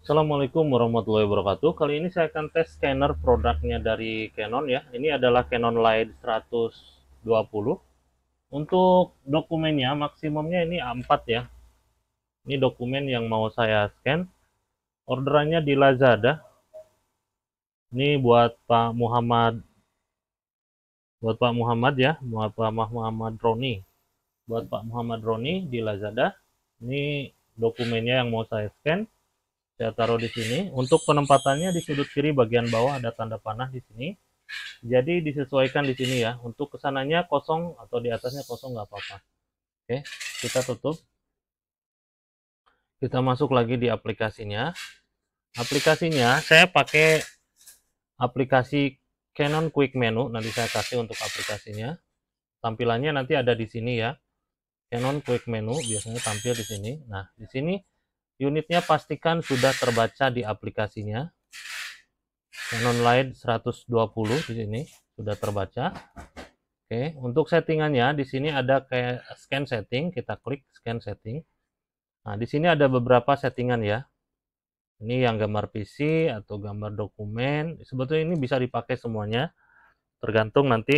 Assalamualaikum warahmatullahi wabarakatuh Kali ini saya akan tes scanner produknya dari Canon ya Ini adalah Canon Light 120 Untuk dokumennya maksimumnya ini A4 ya Ini dokumen yang mau saya scan Orderannya di Lazada Ini buat Pak Muhammad Buat Pak Muhammad ya Buat Pak Muhammad Roni Buat Pak Muhammad Roni di Lazada Ini dokumennya yang mau saya scan saya taruh di sini. Untuk penempatannya di sudut kiri bagian bawah ada tanda panah di sini. Jadi disesuaikan di sini ya. Untuk kesananya kosong atau di atasnya kosong nggak apa-apa. Oke, kita tutup. Kita masuk lagi di aplikasinya. Aplikasinya saya pakai aplikasi Canon Quick Menu. Nanti saya kasih untuk aplikasinya. Tampilannya nanti ada di sini ya. Canon Quick Menu biasanya tampil di sini. Nah, di sini Unitnya pastikan sudah terbaca di aplikasinya. Canon Light 120 di sini sudah terbaca. Oke, untuk settingannya di sini ada kayak scan setting, kita klik scan setting. Nah, di sini ada beberapa settingan ya. Ini yang gambar PC atau gambar dokumen. Sebetulnya ini bisa dipakai semuanya, tergantung nanti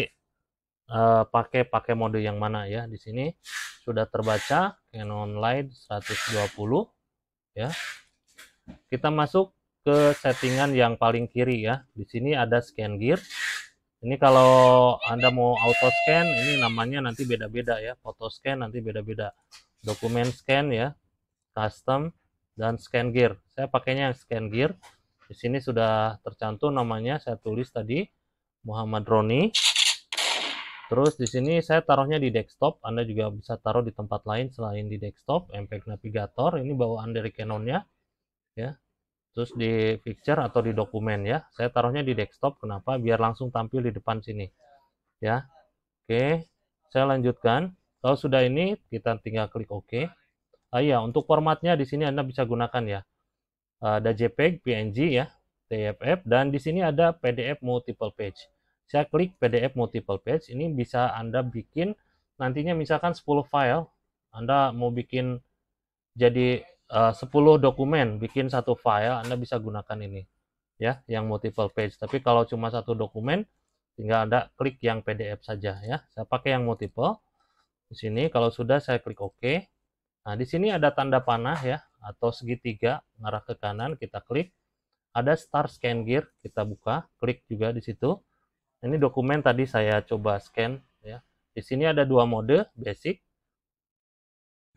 uh, pakai pakai mode yang mana ya. Di sini sudah terbaca Canon Light 120 ya. Kita masuk ke settingan yang paling kiri ya. Di sini ada scan gear. Ini kalau Anda mau auto scan, ini namanya nanti beda-beda ya. Foto scan nanti beda-beda. Dokumen scan ya, custom dan scan gear. Saya pakainya yang scan gear. Di sini sudah tercantum namanya, saya tulis tadi Muhammad Roni. Terus di sini saya taruhnya di desktop, Anda juga bisa taruh di tempat lain selain di desktop, MPEG Navigator, ini bawaan dari canon Ya. Terus di picture atau di dokumen ya. Saya taruhnya di desktop, kenapa? Biar langsung tampil di depan sini. Ya. Oke, saya lanjutkan. Kalau sudah ini, kita tinggal klik OK. Ah ya, untuk formatnya di sini Anda bisa gunakan ya. Ada JPEG, PNG ya, TFF, dan di sini ada PDF multiple page saya klik PDF multiple page ini bisa Anda bikin nantinya misalkan 10 file Anda mau bikin jadi eh, uh, 10 dokumen bikin satu file Anda bisa gunakan ini ya yang multiple page tapi kalau cuma satu dokumen tinggal Anda klik yang PDF saja ya saya pakai yang multiple di sini kalau sudah saya klik OK nah di sini ada tanda panah ya atau segitiga ngarah ke kanan kita klik ada star scan gear kita buka klik juga di situ ini dokumen tadi saya coba scan ya. Di sini ada dua mode basic.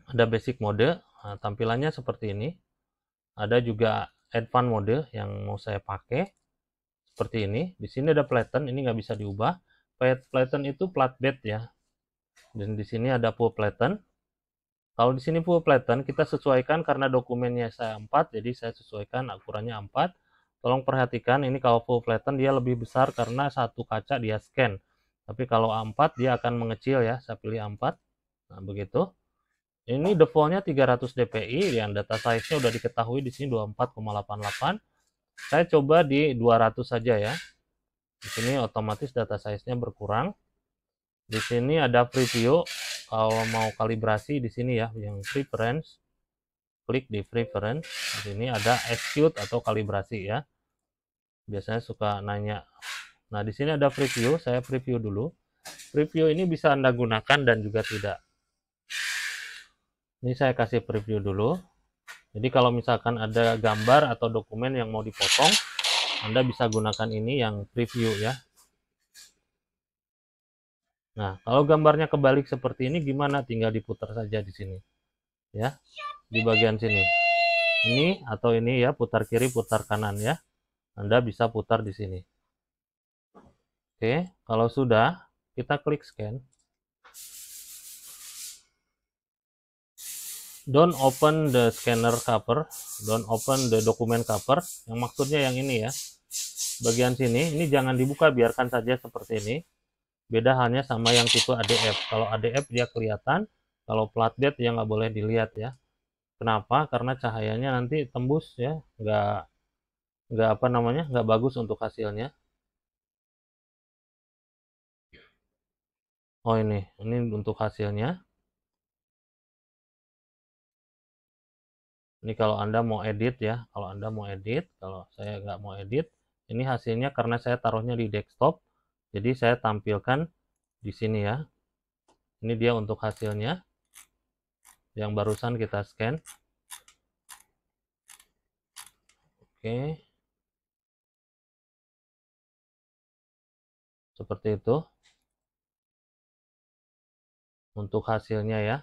Ada basic mode, nah, tampilannya seperti ini. Ada juga advanced mode yang mau saya pakai seperti ini. Di sini ada platen ini nggak bisa diubah. platen itu plat bed ya. Dan di sini ada full platen Kalau di sini full platen kita sesuaikan karena dokumennya saya 4, jadi saya sesuaikan akurannya 4 tolong perhatikan ini kalau full flatten dia lebih besar karena satu kaca dia scan tapi kalau A4 dia akan mengecil ya saya pilih A4 nah begitu ini defaultnya 300 dpi yang data size nya udah diketahui di sini 24,88 saya coba di 200 saja ya di sini otomatis data size nya berkurang di sini ada preview kalau mau kalibrasi di sini ya yang preference klik di preference di sini ada execute atau kalibrasi ya biasanya suka nanya nah di sini ada preview saya preview dulu preview ini bisa anda gunakan dan juga tidak ini saya kasih preview dulu jadi kalau misalkan ada gambar atau dokumen yang mau dipotong anda bisa gunakan ini yang preview ya Nah, kalau gambarnya kebalik seperti ini gimana? Tinggal diputar saja di sini. Ya. Di bagian sini. Ini atau ini ya, putar kiri, putar kanan ya. Anda bisa putar di sini. Oke, kalau sudah, kita klik scan. Don't open the scanner cover, don't open the document cover. Yang maksudnya yang ini ya. Bagian sini, ini jangan dibuka, biarkan saja seperti ini. Beda hanya sama yang tipe ADF. Kalau ADF dia kelihatan, kalau plat dia nggak boleh dilihat ya. Kenapa? Karena cahayanya nanti tembus ya, nggak nggak apa namanya nggak bagus untuk hasilnya oh ini ini untuk hasilnya ini kalau anda mau edit ya kalau anda mau edit kalau saya nggak mau edit ini hasilnya karena saya taruhnya di desktop jadi saya tampilkan di sini ya ini dia untuk hasilnya yang barusan kita scan oke okay. seperti itu untuk hasilnya ya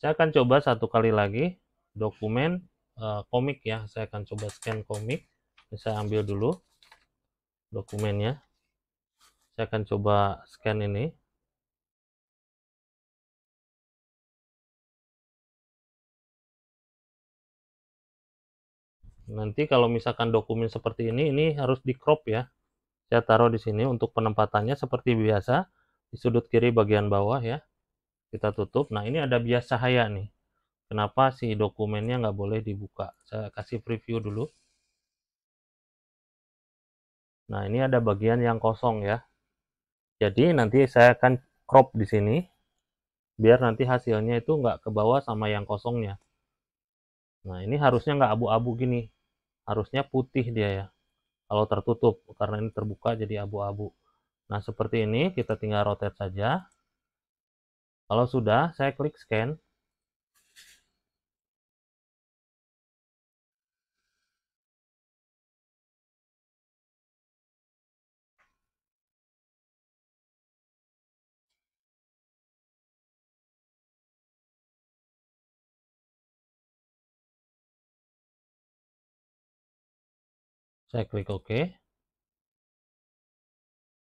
saya akan coba satu kali lagi dokumen uh, komik ya saya akan coba scan komik saya ambil dulu dokumennya saya akan coba scan ini nanti kalau misalkan dokumen seperti ini ini harus di crop ya saya taruh di sini untuk penempatannya seperti biasa di sudut kiri bagian bawah ya kita tutup nah ini ada bias cahaya nih kenapa si dokumennya nggak boleh dibuka saya kasih preview dulu nah ini ada bagian yang kosong ya jadi nanti saya akan crop di sini biar nanti hasilnya itu nggak ke bawah sama yang kosongnya. Nah ini harusnya nggak abu-abu gini, harusnya putih dia ya kalau tertutup karena ini terbuka jadi abu-abu nah seperti ini kita tinggal rotate saja kalau sudah saya klik scan saya klik OK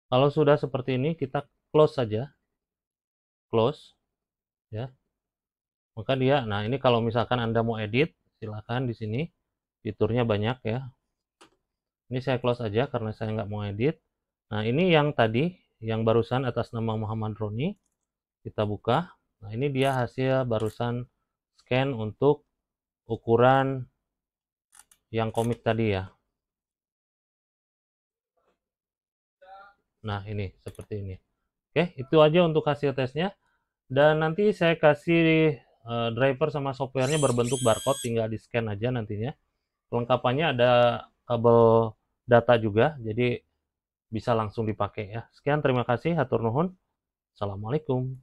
kalau sudah seperti ini kita close saja close ya maka dia nah ini kalau misalkan anda mau edit silakan di sini fiturnya banyak ya ini saya close aja karena saya nggak mau edit nah ini yang tadi yang barusan atas nama Muhammad Roni kita buka nah ini dia hasil barusan scan untuk ukuran yang komik tadi ya Nah, ini seperti ini. Oke, itu aja untuk hasil tesnya. Dan nanti saya kasih uh, driver sama softwarenya berbentuk barcode, tinggal di-scan aja nantinya. Kelengkapannya ada kabel data juga, jadi bisa langsung dipakai ya. Sekian, terima kasih. Hatur nuhun. Assalamualaikum.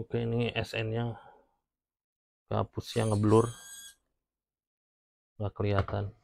oke ini SN nya yang ngeblur nggak kelihatan